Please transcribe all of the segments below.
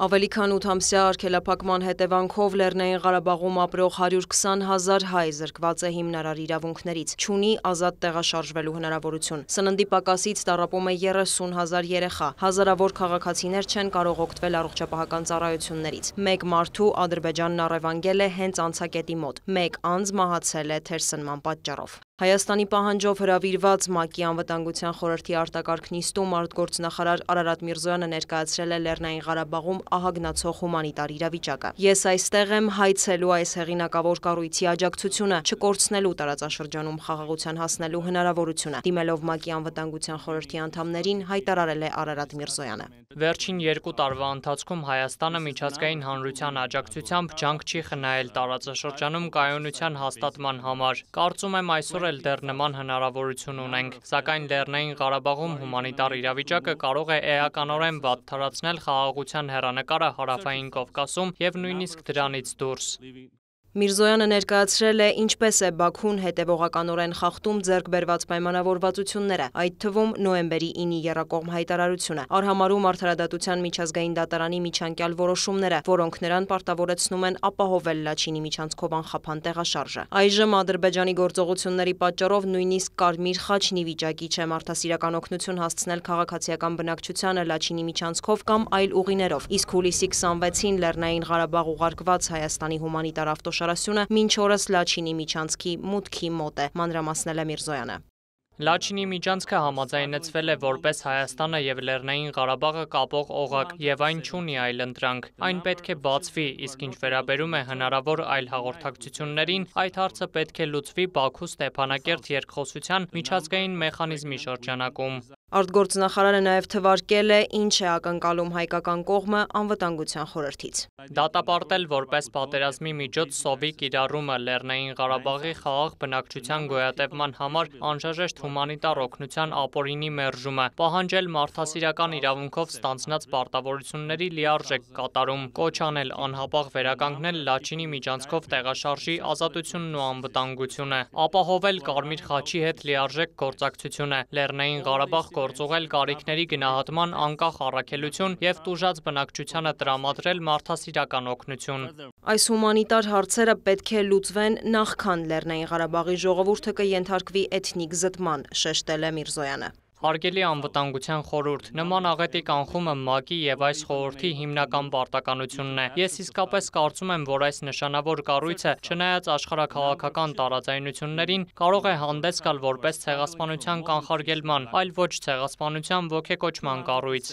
Ավելի քան 8 ամսյա արգելափակման հետևանքով Լեռնային Ղարաբաղում ապրող 120 հազար հայ զրկված է հիմնարար իրավունքներից, չունի ազատ տեղաշարժվելու հնարավորություն։ Սննդի պակասից տարապում է 30 հազար երեխա, հազարավոր քաղաքացիներ չեն կարող օգտվել առողջապահական ծառայություններից։ Մեկ մարդու Ադրբեջանն առևանգել է հենց անցակետի մոտ, մեկ անձ մահացել է թերսնման պատճառով։ Հայաստանի պահանջով հրավիրված ՄԱԿ-ի անվտանգության խորհրդի արտակարգ նիստում արտգործնախարար Արարատ Միրզոյանը ներկայացրել է Լեռնային Ղարաբաղում ահագնացող հումանիտար իրավիճակը։ Ես այստեղ եմ հայցելու այս հեղինակավոր կառույցի աջակցությունը, չկորցնելու տարածաշրջանում խաղաղության հասնելու հնարավորությունը։ Դիմելով ՄԱԿ-ի անվտանգության խորհրդի անդամներին հայտարարել է Արարատ Միրզոյանը։ Վերջին 2 տարվա ընթացքում Հայաստանը միջազգային հանրության աջակցությամբ ջանք չի խնայել տարածաշրջանում կայունության հաստատման համար։ Կարծում եմ այսօր էլ դեռ նման հնարավորություն ունենք, սակայն Լեռնային Ղարաբաղում հումանիտար իրավիճակը կարող է էականորեն վատթարացնել խաղաղության հերանեկան լուսանկարը հարավային Կովկասում եւ նույնիսկ դրանից դուրս։ Միրզոյանը ներկայացրել է ինչպես է Բաքուն հետևողականորեն խախտում ձեռք բերված պայմանավորվածությունները, այդ թվում նոեմբերի 9-ի երակողմ հայտարարությունը, արհամարում արդարադատության միջազգային դատարանի միջանկյալ որոշումները, որոնք նրան պարտավորեցնում են ապահովել Լաչինի միջանցքով անխափան տեղաշարժը։ Այժմ Ադրբեջանի գործողությունների պատճառով նույնիսկ Կարմիր խաչն ի վիճակի չէ մարդասիրական օգնություն հասցնել քաղաքացիական բնակչությանը Լաչինի միջանցքով կամ այլ ուղիներով, իսկ հուլիսի 26-ին Լեռնային Ղարաբաղ ուղարկված Հայաստանի հումանիտար ավտոշ Շարասյունը մինչ օրս Լաչինի միջանցքի մուտքի մոտ է, մանրամասնել է Միրզոյանը։ Լաչինի միջանցքը համաձայնեցվել է որպես Հայաստանը եւ Լեռնային Ղարաբաղը կապող օղակ եւ այն չունի այլ ընտրանք։ Այն պետք է բացվի, իսկ ինչ վերաբերում է հնարավոր այլ հաղորդակցություններին, այդ հարցը պետք է լուծվի Բաքու Ստեփանակերտ երկխոսության միջազգային մեխանիզմի շրջանակում։ Արտգործնախարարը նաև թվարկել է ինչ է ակնկալում հայկական կողմը անվտանգության խորհրդից։ Դատապարտել որպես պատերազմի միջոց սովի կիրառումը Լեռնային Ղարաբաղի խաղաղ բնակչության գոյատևման համար անշարժեշտ հումանիտար օգնության ապօրինի մերժումը, պահանջել մարդասիրական իրավունքով ստանցնած պարտավորությունների լիարժեք կատարում, կոչ անել անհապաղ վերականգնել Լաչինի միջանցքով տեղաշարժի ազատությունն ու անվտանգությունը, ապահովել Կարմիր խաչի հետ լիարժեք գործակցությունը, Լեռնային Ղարաբաղ գործուղել կարիքների գնահատման անկախ առաքելություն և տուժած բնակչությանը տրամադրել մարդասիրական օգնություն։ Այս հումանիտար հարցերը պետք է լուծվեն նախքան Լեռնային Ղարաբաղի ժողովուրդը կենթարկվի էթնիկ զտման, շեշտել է Միրզոյանը։ Հարգելի անվտանգության խորհուրդ, նման աղետի կանխումը ՄԱԿ-ի եւ այս խորհրդի հիմնական պարտականությունն է։ Ես իսկապես կարծում եմ, որ այս նշանավոր կառույցը, չնայած աշխարհակաղակական տարաձայնություններին, կարող է հանդես գալ որպես ցեղասպանության կանխարգելման, այլ ոչ ցեղասպանության ոգեկոչման կառույց։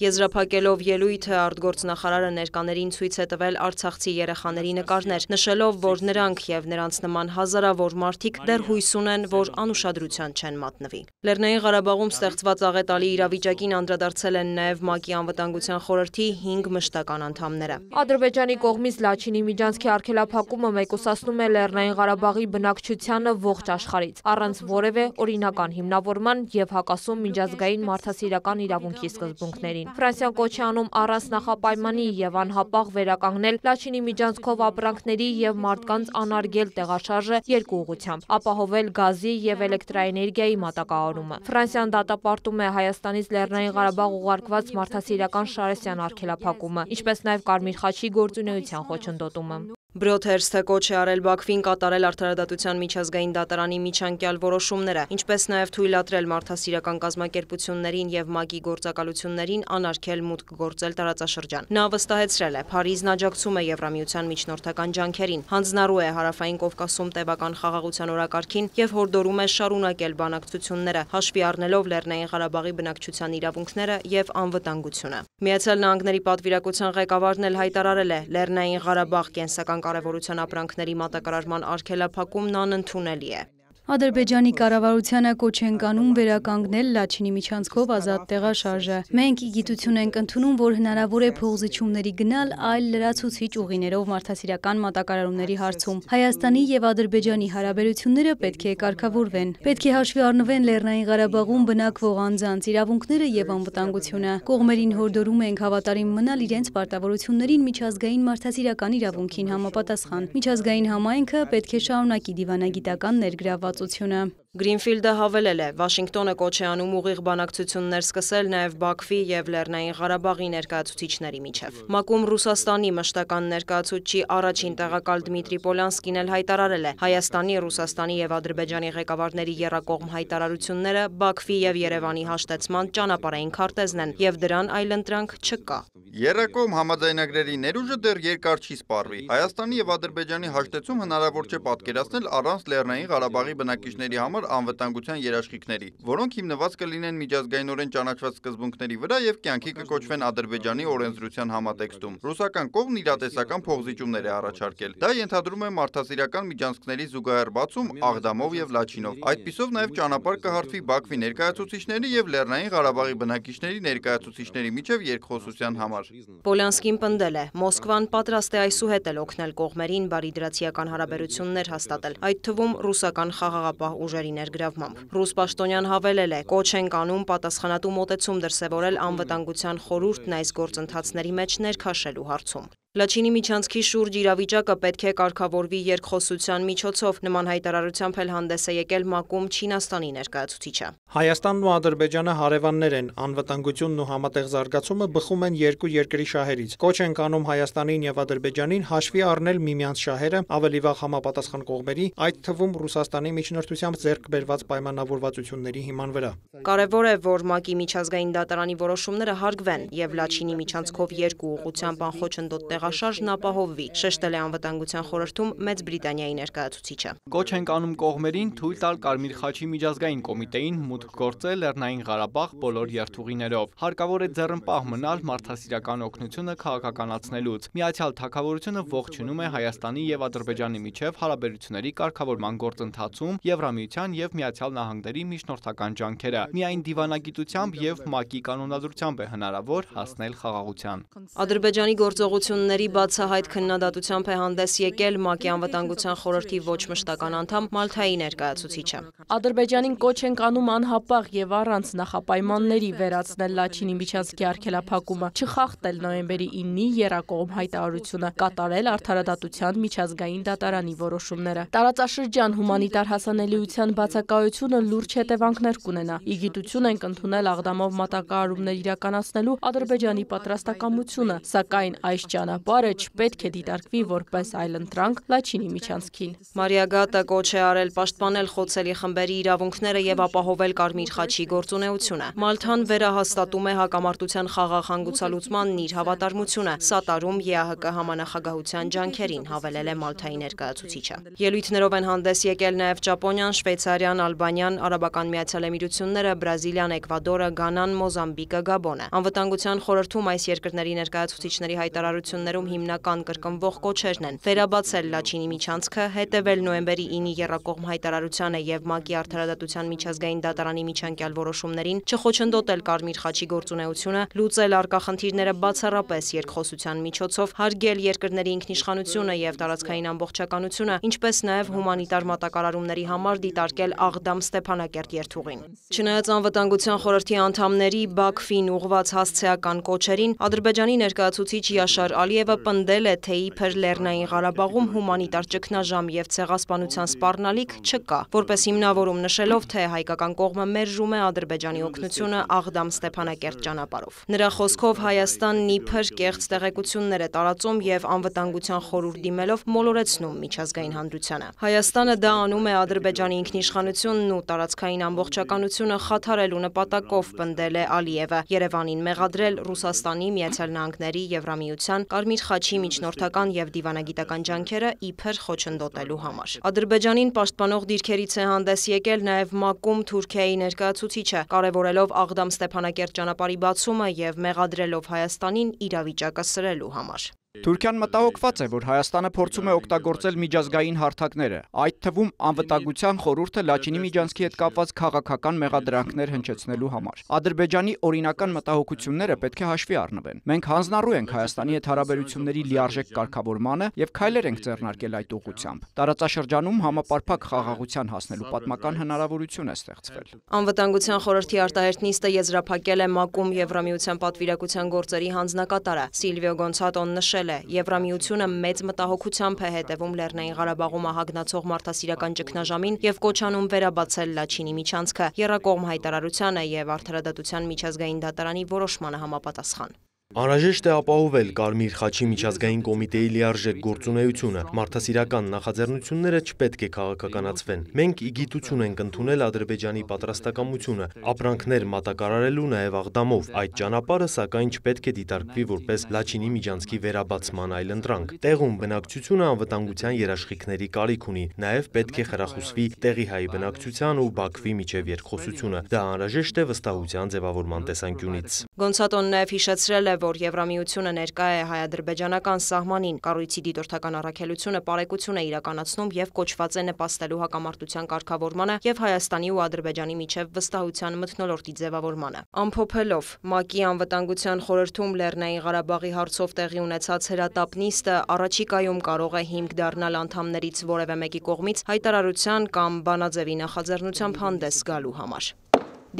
Եզրափակելով ելույթը արտգործնախարարը ներկաներին ցույց է տվել Արցախցի երեխաների նկարներ, նշելով, որ նրանք եւ նրանց նման հազարավոր մարդիկ դեռ հույս ունեն, որ անուշադրության չեն մատնվի։ Լեռնային Ղարաբաղում ստեղծված աղետալի իրավիճակին անդրադարձել են նաև ՄԱԿ-ի անվտանգության խորհրդի 5 մշտական անդամները։ Ադրբեջանի կողմից Լաչինի միջանցքի արգելափակումը մեկուսացնում է Լեռնային Ղարաբաղի բնակչությանը ողջ աշխարհից, առանց որևէ օրինական հիմնավորման եւ հակասում միջազգային մարդասիրական իրավունքի սկզբունքներին։ Ֆրանսիան կոչ է անում առանց նախապայմանի եւ անհապաղ վերականգնել Լաչինի միջանցքով ապրանքների եւ մարդկանց անարգել տեղաշարժը երկու ուղությամբ, ապահովել գազի եւ էլեկտրաէներգիայի մատակարարումը։ Ֆրանսիան դա դատապարտում է Հայաստանից Լեռնային Ղարաբաղ ուղարկված մարդասիրական Շարեսյան արգելափակումը, ինչպես նաև Կարմիր խաչի գործունեության խոչընդոտումը։ Բրյոթերստը կոչ է արել Բաքվին կատարել արդարադատության միջազգային դատարանի միջանկյալ որոշումները, ինչպես նաև թույլատրել մարդասիրական կազմակերպություններին և մագի գործակալություններին անարգել մուտք գործել տարածաշրջան։ Նա վստահեցրել է, Փարիզն աջակցում է Եվրամիության միջնորդական ջանքերին, հանձնարու է Հարավային Կովկասում տևական խաղաղության օրակարգին և հորդորում է շարունակել բանակցությունները, հաշվի առնելով Լեռնային Ղարաբաղի բնակչության իրավունքները և անվտանգությունը։ Միացյալ Նահանգների պատվիրակության ղեկավարն էլ հայտարարել է Լեռնային Ղարաբաղ կենսական կառավարության ապրանքների մատակարարման արգելափակումն անընդունելի է։ Ադրբեջանի կառավարությանը կոչ ենք անում վերականգնել Լաչինի միջանցքով ազատ տեղաշարժը։ Մենք գիտություն ենք ընդունում, որ հնարավոր է փողզիչումների գնալ այլ լրացուցիչ ուղիներով մարդասիրական մատակարարումների հարցում։ Հայաստանի եւ Ադրբեջանի հարաբերությունները պետք է կարգավորվեն։ Պետք է հաշվի առնվեն Լեռնային Ղարաբաղում բնակվող անձանց իրավունքները եւ անվտանգությունը։ Կողմերին հորդորում ենք հավատարիմ մնալ իրենց պարտավորություններին միջազգային մարդասիրական իրավունքին համապատասխան։ Միջազգային համայնքը պետք է շարունակի դիվանագիտական ներգրավված գործընթացությունը։ Գրինֆիլդը հավելել է, Վաշինգտոնը կոչ է անում ուղիղ բանակցություններ սկսել նաև Բաքվի և Լեռնային Ղարաբաղի ներկայացուցիչների միջև։ ՄԱԿ-ում Ռուսաստանի մշտական ներկայացուցչի առաջին տեղակալ Դմիտրի Պոլյանսկին էլ հայտարարել է Հայաստանի, Ռուսաստանի և Ադրբեջանի ղեկավարների եռակողմ հայտարարությունները Բաքվի և Երևանի հաշտեցման ճանապարհային քարտեզն են և դրան այլընտրանք չկա։ Երակոմ համաձայնագրերի ներուժը դեռ երկար չի սպառվի։ Հայաստանի եւ Ադրբեջանի հաշտեցում հնարավոր չէ պատկերացնել առանց Լեռնային Ղարաբաղի բնակիչների համար անվտանգության երաշխիքների, որոնք հիմնված կլինեն միջազգայինորեն ճանաչված սկզբունքների վրա եւ կյանքի կկոչվեն Ադրբեջանի օրենսդրության համատեքստում։ Ռուսական կողմն իրատեսական փոխզիջումներ է առաջարկել։ Դա ենթադրում է մարդասիրական միջանցքների զուգահեռ բացում Աղդամով եւ Լաչինով։ Այդպիսով նաեւ ճանապարհ կհարթվի Բաքվի ներկայացուցիչների եւ Լեռնային Ղարաբաղի բնակիչների ներկայացուցիչների միջև երկխոսության համար։ Պոլյանսկին պնդել է, Մոսկվան պատրաստ է այսուհետ էլ օգնել կողմերին բարիդրացիական հարաբերություններ հաստատել, այդ թվում ռուսական խաղաղապահ ուժերի ներգրավմամբ։ Ռուս պաշտոնյան հավելել է, կոչ են կանում պատասխանատու մոտեցում դրսևորել անվտանգության խորհուրդն այս գործընթացների մեջ ներքաշելու հարցում։ Լաչինի միջանցքի շուրջ իրավիճակը պետք է կարգավորվի երկխոսության միջոցով, նման հայտարարությամբ էլ հանդես է եկել մակում Չինաստանի ներկայացուցիչը։ Հայաստանն ու Ադրբեջանը հարևաններ են, անվտանգությունն ու համատեղ զարգացումը բխում են երկու երկրի շահերից։ Կոչ են կանում Հայաստանին եւ Ադրբեջանին հաշվի առնել միմյանց շահերը, ավելի վաղ համապատասխան կողմերի, այդ թվում Ռուսաստանի միջնորդությամբ ձեռք բերված պայմանավորվածությունների հիման վրա։ Կարևոր է, որ ՄԱԿ-ի միջազգային դատարանի որոշումները հարգվեն եւ Լաչինի միջանցքով երկու ուղղությամբ անխոչնդոտ տեղ տեղաշարժն ապահովվի, շեշտել է անվտանգության խորհրդում Մեծ Բրիտանիայի ներկայացուցիչը։ Կոչ ենք անում կողմերին թույլ տալ Կարմիր խաչի միջազգային կոմիտեին մուտք գործել Լեռնային Ղարաբաղ բոլոր երթուղիներով։ Հարկավոր է ձեռնպահ մնալ մարդասիրական օգնությունը քաղաքականացնելուց։ Միացյալ Թագավորությունը ողջունում է Հայաստանի եւ Ադրբեջանի միջև հարաբերությունների կարգավորման գործընթացում Եվրամիության եւ Միացյալ Նահանգների միջնորդական ջանքերը։ Միայն դիվանագիտությամբ եւ ՄԱԿ-ի կանոնադրությամբ է հնարավոր հասնել խաղաղության։ Ադրբեջանի գործողությունները Լեզուների բացահայտ քննադատությամբ է հանդես եկել ՄԱԿ-ի անվտանգության խորհրդի ոչ մշտական անդամ Մալթայի ներկայացուցիչը։ Ադրբեջանին կոչ ենք անում անհապաղ եւ առանց նախապայմանների վերացնել Լաչինի միջանցքի արգելափակումը, չխախտել նոյեմբերի 9-ի Երակողմ հայտարարությունը, կատարել արդարադատության միջազգային դատարանի որոշումները։ Տարածաշրջան հումանիտար հասանելիության բացակայությունը լուրջ հետևանքներ կունենա։ Իգիտություն ենք ընդունել աղդամով մատակարարումներ իրականացնելու Ադրբեջանի պատրաստակամությունը, սակայն այս ճանապարհ ճանապարհը չպետք է դիտարկվի որպես այլընտրանք Լաչինի միջանցքին։ Մարիա Գատը կոչ է արել պաշտպանել խոցելի խմբերի իրավունքները եւ ապահովել Կարմիր խաչի գործունեությունը։ Մալթան վերահաստատում է հակամարտության խաղաղ հանգուցալուծմանն իր հավատարմությունը, սատարում ԵԱՀԿ համանախագահության ջանքերին, հավելել է Մալթայի ներկայացուցիչը։ Ելույթներով են հանդես եկել նաեւ Ճապոնիան, Շվեյցարիան, Ալբանիան, Արաբական Միացյալ Էմիրությունները, Բրազիլիան, Էկվադորը, Գանան, Մոզամբիկը, Գաբոնը։ Անվտանգության խորհրդում այս երկրների ներկայացուցիչների հայտարարությունները շրջաններում հիմնական կրկնվող կոչերն են վերաբացել լաչինի միջանցքը, հետևել նոյեմբերի 9-ի եռակողմ հայտարարությանը և ՄԱԿ-ի արդարադատության միջազգային դատարանի միջանկյալ որոշումներին, չխոչընդոտել Կարմիր խաչի գործունեությունը, լուծել առկա խնդիրները բացառապես երկխոսության միջոցով, հարգել երկրների ինքնիշխանությունը և տարածքային ամբողջականությունը, ինչպես նաև հումանիտար մատակարարումների համար դիտարկել աղդամ Ստեփանակերտ երթուղին։ Չնայած անվտանգության խորհրդի անդամների Բաքվին ուղված հասցեական կոչերին, Ադրբեջանի ներկայացուցիչ Յաշար Ալի Ալիևը պնդել է, թե իբր Լեռնային Ղարաբաղում հումանիտար ճգնաժամ եւ ցեղասպանության սպառնալիք չկա, որպես հիմնավորում նշելով, թե հայկական կողմը մերժում է Ադրբեջանի օգնությունը Աղդամ Ստեփանակերտ ճանապարհով։ Նրա խոսքով Հայաստանն իբր կեղծ տեղեկություններ է տարածում եւ անվտանգության խորհուրդ դիմելով մոլորեցնում միջազգային հանրությանը։ Հայաստանը դա անում է Ադրբեջանի ինքնիշխանությունն ու տարածքային ամբողջականությունը խաթարելու նպատակով պնդել է Ալիևը։ Երևանին մեղադրել Ռուսաստանի Միացյալ Նահանգների Եվրամիության Կարմիր խաչի միջնորդական և դիվանագիտական ջանքերը իբր խոչընդոտելու համար։ Ադրբեջանին պաշտպանող դիրքերից է հանդես եկել նաև ՄԱԿ-ում Թուրքիայի ներկայացուցիչը, կարևորելով Աղդամ-Ստեփանակերտ ճանապարհի բացումը և մեղադրելով Հայաստանին իրավիճակը սրելու համար։ Թուրքիան մտահոգված է, որ Հայաստանը փորձում է օգտագործել միջազգային հարթակները, այդ թվում անվտագության խորհուրդը Լաչինի միջանցքի հետ կապված քաղաքական մեղադրանքներ հնչեցնելու համար։ Ադրբեջանի օրինական մտահոգությունները պետք է հաշվի առնվեն։ Մենք հանձնառու ենք Հայաստանի հետ հարաբերությունների լիարժեք կարգավորմանը եւ քայլեր ենք ձեռնարկել այդ ուղությամբ։ Տարածաշրջանում համապարփակ խաղաղության հասնելու պատմական հնարավորություն է ստեղծվել։ Անվտանգության խորհրդի արտահերտ նիստը եզրափակել է ՄԱԿ-ում Եվրամիության պատվիրակության գործերի հանձնակատարը Սիլվիո Գոնցատոն նշել նշել է, Եվրամիությունը մեծ մտահոգությամբ է հետևում Լեռնային Ղարաբաղում ահագնացող մարդասիրական ճգնաժամին և կոչանում վերաբացել Լաչինի միջանցքը, Եռակողմ հայտարարությանը և Արդարադատության միջազգային դատարանի որոշմանը համապատասխան։ Անհրաժեշտ է ապահովել Կարմիր խաչի միջազգային կոմիտեի լիարժեք գործունեությունը։ Մարդասիրական նախաձեռնությունները չպետք է քաղաքականացվեն։ Մենք ի գիտություն ենք ընդունել Ադրբեջանի պատրաստակամությունը, ապրանքներ մատակարարելու նաև աղդամով։ Այդ ճանապարհը սակայն չպետք է դիտարկվի որպես Լաչինի միջանցքի վերաբացման այլընտրանք։ Տեղում բնակչությունը անվտանգության երաշխիքների կարիք ունի, նաև պետք է խրախուսվի տեղի հայ բնակչության ու Բաքվի միջև երկխոսությունը։ Դա անհրաժեշտ է վստահության ձևավորման տեսանկյունից։ Գոնցատոն նաև հիշեցրել է, որ Եվրամիությունը ներկա է հայ-ադրբեջանական սահմանին, կառույցի դիտորդական առաքելությունը պարեկություն է իրականացնում եւ կոչված է նպաստելու հակամարտության կարգավորմանը եւ Հայաստանի ու Ադրբեջանի միջև վստահության մթնոլորտի ձևավորմանը։ Ամփոփելով ՄԱԿ-ի անվտանգության խորհրդում Լեռնային Ղարաբաղի հարցով տեղի ունեցած հրատապ նիստը առաջիկայում կարող է հիմք դառնալ անդամներից որևէ մեկի կողմից հայտարարության կամ բանաձևի նախաձեռնությամբ հանդես գալու համար։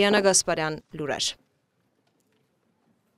Դիանա Գասպարյան, Լուրեր։